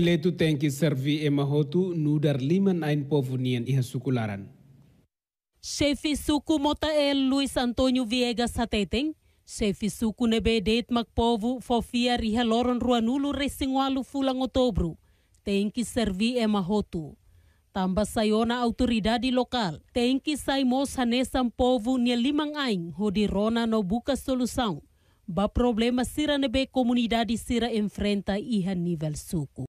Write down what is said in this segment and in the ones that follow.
le tu tenki servi e nu dar liman ain povunien iha sukularan. Sefisuku mota e Luis Antonio Viegas hateteng, Sefisuku nebe det mak povu fofia riha loron ruanulu resingualu fulang otobru, tenki servi emahotu. Tamba sayona autoridadi lokal, tenki saimos hanesan povu nia limang ain, rodirona no buka solusang. ba problema sira nebe comunidade sira enfrenta iha nível suco.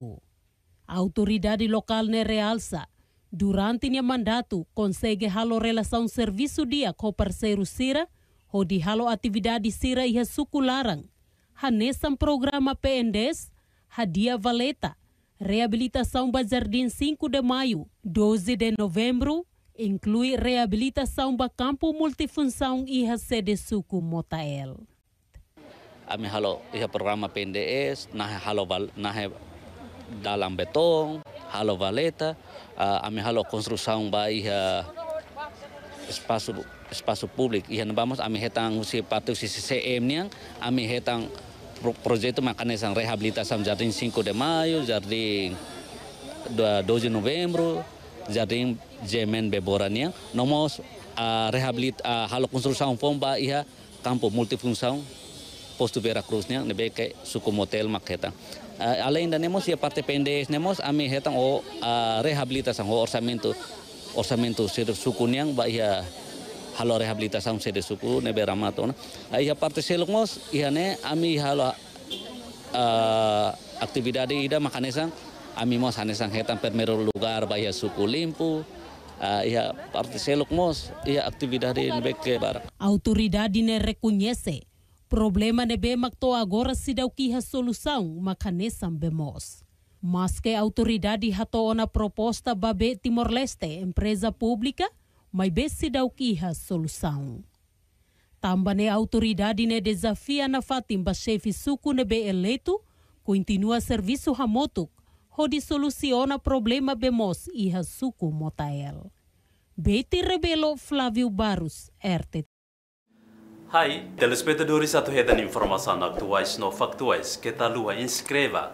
A autoridade local ne realça, durante nha mandato, consegue halo relação serviço dia com parceiro sira, ho di halo atividade sira iha suco larang, hanesan programa PNDES, hadia valeta, reabilitação ba jardim 5 de maio, 12 de novembro, inclui reabilitação ba campo multifunção iha sede suco Motael. Ami halo iha programa PNDS, nah halo nah dalam beton, halo valeta, uh, ah, ami halo construção ba iha espasu espasu publik Iya vamos ami hetang usi patu si CM niang, ami hetang pro projeto rehabilitasi sam jardim 5 de mayo jardim 12 de novembro, Jemen Beboran niang, nomos uh, ah, rehabilit uh, halo konstruksi pomba iya kampo multifungsi postu vera rusnya nebe ke suku motel mak Uh, além da nemos ya parte pendes nemos ami hetang o ah, rehabilitação o orsamento orsamento sir suku nyang ba ya halo rehabilitasang sir suku nebe ramato na ah, ia parte selongos iya ne ami halo ah, aktividade ida makanesang ami mos hanesang hetang permero lugar ba ya suku limpu uh, ya parte selok mos ia actividade nebe ke bar autoridade ne Problema nebe mactou agora se deu que a solução, macanessa bemos. Mas que a autoridade ratou na proposta babe Timor-Leste, empresa pública, mas be se deu que a solução. Também ne autoridade ne desafia na fatimba chefe suku be eleito, continua serviço ramotuk, hodi soluciona problema bemos e a suku motael. Bete Rebelo Flávio Barros, RT Hej, telespectadores atuhedan informação informasi no non faktualis kita lua inskreva.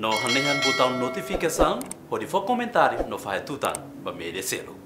No hanehan butang notificação, pode for comentário no fahetutan, ba merecelo.